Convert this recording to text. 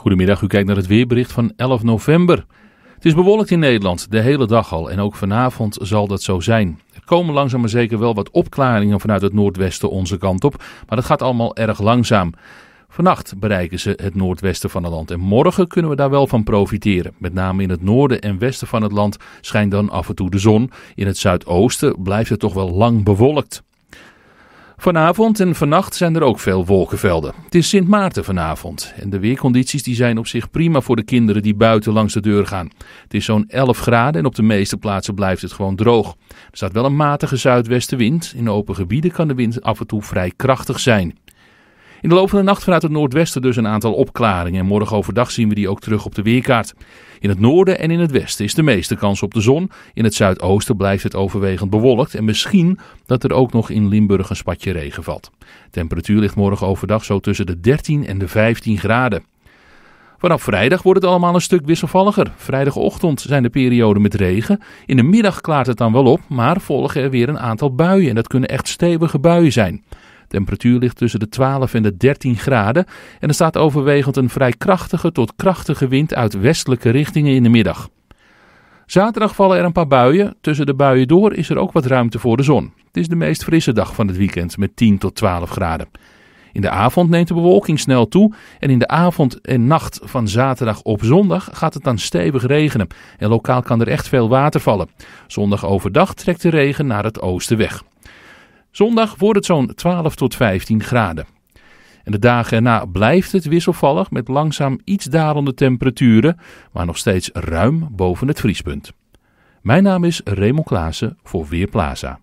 Goedemiddag, u kijkt naar het weerbericht van 11 november. Het is bewolkt in Nederland, de hele dag al en ook vanavond zal dat zo zijn. Er komen langzaam maar zeker wel wat opklaringen vanuit het noordwesten onze kant op, maar dat gaat allemaal erg langzaam. Vannacht bereiken ze het noordwesten van het land en morgen kunnen we daar wel van profiteren. Met name in het noorden en westen van het land schijnt dan af en toe de zon. In het zuidoosten blijft het toch wel lang bewolkt. Vanavond en vannacht zijn er ook veel wolkenvelden. Het is Sint Maarten vanavond en de weercondities die zijn op zich prima voor de kinderen die buiten langs de deur gaan. Het is zo'n 11 graden en op de meeste plaatsen blijft het gewoon droog. Er staat wel een matige zuidwestenwind. In open gebieden kan de wind af en toe vrij krachtig zijn. In de loop van de nacht vanuit het noordwesten dus een aantal opklaringen. En morgen overdag zien we die ook terug op de weerkaart. In het noorden en in het westen is de meeste kans op de zon. In het zuidoosten blijft het overwegend bewolkt. En misschien dat er ook nog in Limburg een spatje regen valt. temperatuur ligt morgen overdag zo tussen de 13 en de 15 graden. Vanaf vrijdag wordt het allemaal een stuk wisselvalliger. Vrijdagochtend zijn de perioden met regen. In de middag klaart het dan wel op, maar volgen er weer een aantal buien. En dat kunnen echt stevige buien zijn temperatuur ligt tussen de 12 en de 13 graden en er staat overwegend een vrij krachtige tot krachtige wind uit westelijke richtingen in de middag. Zaterdag vallen er een paar buien. Tussen de buien door is er ook wat ruimte voor de zon. Het is de meest frisse dag van het weekend met 10 tot 12 graden. In de avond neemt de bewolking snel toe en in de avond en nacht van zaterdag op zondag gaat het dan stevig regenen en lokaal kan er echt veel water vallen. Zondag overdag trekt de regen naar het oosten weg. Zondag wordt het zo'n 12 tot 15 graden. En de dagen erna blijft het wisselvallig met langzaam iets dalende temperaturen, maar nog steeds ruim boven het vriespunt. Mijn naam is Raymond Klaassen voor Weerplaza.